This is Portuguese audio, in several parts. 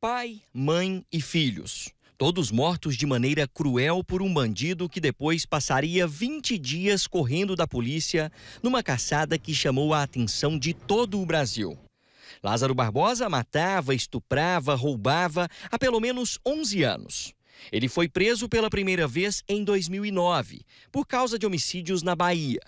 pai, mãe e filhos. Todos mortos de maneira cruel por um bandido que depois passaria 20 dias correndo da polícia numa caçada que chamou a atenção de todo o Brasil. Lázaro Barbosa matava, estuprava, roubava há pelo menos 11 anos. Ele foi preso pela primeira vez em 2009, por causa de homicídios na Bahia.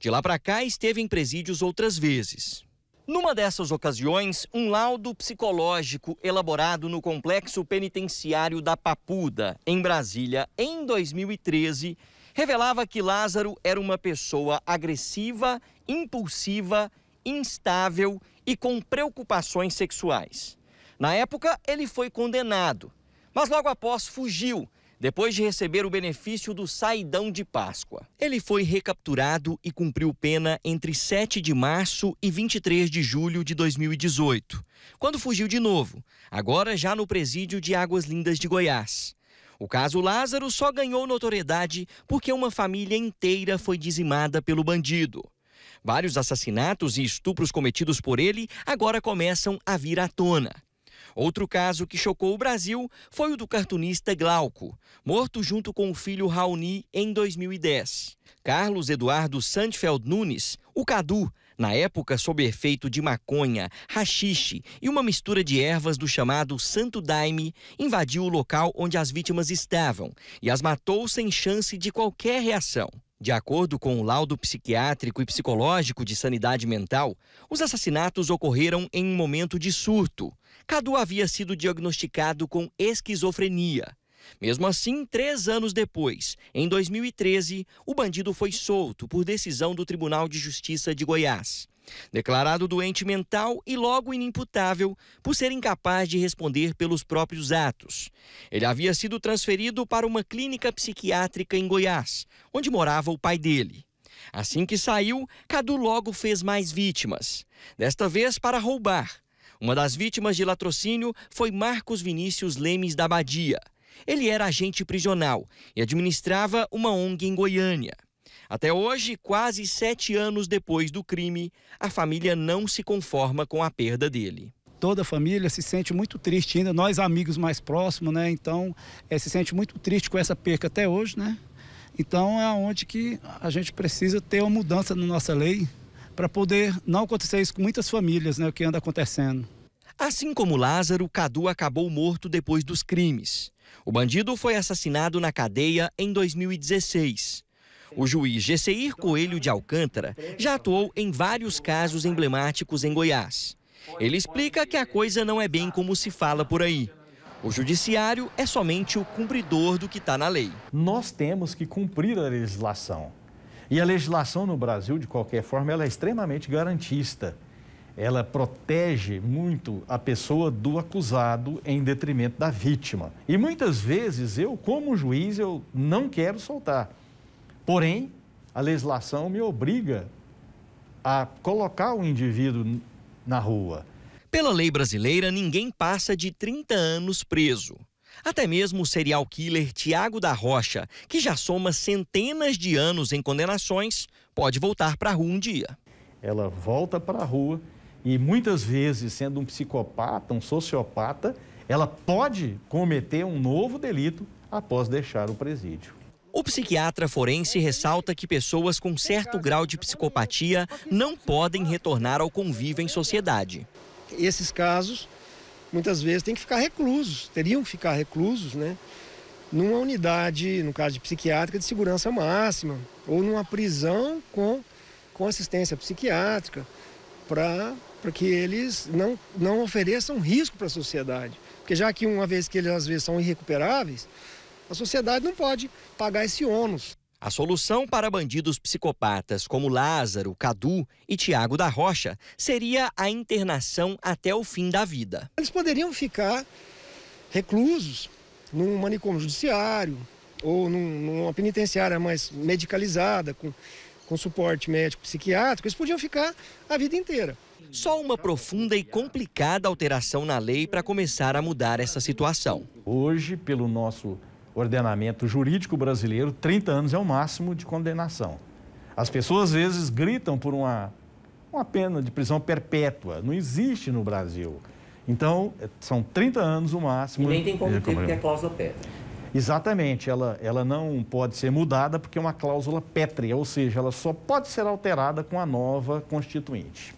De lá para cá, esteve em presídios outras vezes. Numa dessas ocasiões, um laudo psicológico elaborado no complexo penitenciário da Papuda, em Brasília, em 2013, revelava que Lázaro era uma pessoa agressiva, impulsiva, instável e com preocupações sexuais. Na época, ele foi condenado, mas logo após fugiu depois de receber o benefício do saidão de Páscoa. Ele foi recapturado e cumpriu pena entre 7 de março e 23 de julho de 2018, quando fugiu de novo, agora já no presídio de Águas Lindas de Goiás. O caso Lázaro só ganhou notoriedade porque uma família inteira foi dizimada pelo bandido. Vários assassinatos e estupros cometidos por ele agora começam a vir à tona. Outro caso que chocou o Brasil foi o do cartunista Glauco, morto junto com o filho Raoni em 2010. Carlos Eduardo Sandfeld Nunes, o Cadu, na época sob efeito de maconha, rachixe e uma mistura de ervas do chamado Santo Daime, invadiu o local onde as vítimas estavam e as matou sem chance de qualquer reação. De acordo com o laudo psiquiátrico e psicológico de sanidade mental, os assassinatos ocorreram em um momento de surto. Cadu havia sido diagnosticado com esquizofrenia. Mesmo assim, três anos depois, em 2013, o bandido foi solto por decisão do Tribunal de Justiça de Goiás. Declarado doente mental e logo inimputável por ser incapaz de responder pelos próprios atos. Ele havia sido transferido para uma clínica psiquiátrica em Goiás, onde morava o pai dele. Assim que saiu, Cadu logo fez mais vítimas. Desta vez para roubar. Uma das vítimas de latrocínio foi Marcos Vinícius Lemes da Badia. Ele era agente prisional e administrava uma ONG em Goiânia. Até hoje, quase sete anos depois do crime, a família não se conforma com a perda dele toda a família se sente muito triste ainda, nós amigos mais próximos, né? Então, é, se sente muito triste com essa perca até hoje, né? Então é onde que a gente precisa ter uma mudança na nossa lei para poder não acontecer isso com muitas famílias, né? O que anda acontecendo. Assim como Lázaro, Cadu acabou morto depois dos crimes. O bandido foi assassinado na cadeia em 2016. O juiz Gesseir Coelho de Alcântara já atuou em vários casos emblemáticos em Goiás. Ele explica que a coisa não é bem como se fala por aí. O judiciário é somente o cumpridor do que está na lei. Nós temos que cumprir a legislação. E a legislação no Brasil, de qualquer forma, ela é extremamente garantista. Ela protege muito a pessoa do acusado em detrimento da vítima. E muitas vezes eu, como juiz, eu não quero soltar. Porém, a legislação me obriga a colocar o indivíduo na rua. Pela lei brasileira, ninguém passa de 30 anos preso. Até mesmo o serial killer Tiago da Rocha, que já soma centenas de anos em condenações, pode voltar para a rua um dia. Ela volta para a rua e muitas vezes, sendo um psicopata, um sociopata, ela pode cometer um novo delito após deixar o presídio. O psiquiatra forense ressalta que pessoas com certo grau de psicopatia não podem retornar ao convívio em sociedade. Esses casos, muitas vezes, têm que ficar reclusos, teriam que ficar reclusos, né? Numa unidade, no caso de psiquiátrica, de segurança máxima, ou numa prisão com, com assistência psiquiátrica, para que eles não, não ofereçam risco para a sociedade. Porque já que uma vez que eles às vezes são irrecuperáveis, a sociedade não pode pagar esse ônus. A solução para bandidos psicopatas como Lázaro, Cadu e Tiago da Rocha seria a internação até o fim da vida. Eles poderiam ficar reclusos num manicômio judiciário ou num, numa penitenciária mais medicalizada, com, com suporte médico psiquiátrico, eles podiam ficar a vida inteira. Só uma profunda e complicada alteração na lei para começar a mudar essa situação. Hoje, pelo nosso ordenamento jurídico brasileiro, 30 anos é o máximo de condenação. As pessoas às vezes gritam por uma, uma pena de prisão perpétua. Não existe no Brasil. Então, é, são 30 anos o máximo. E nem tem como ter, porque é cláusula pétrea. Exatamente, ela, ela não pode ser mudada porque é uma cláusula pétrea, ou seja, ela só pode ser alterada com a nova constituinte.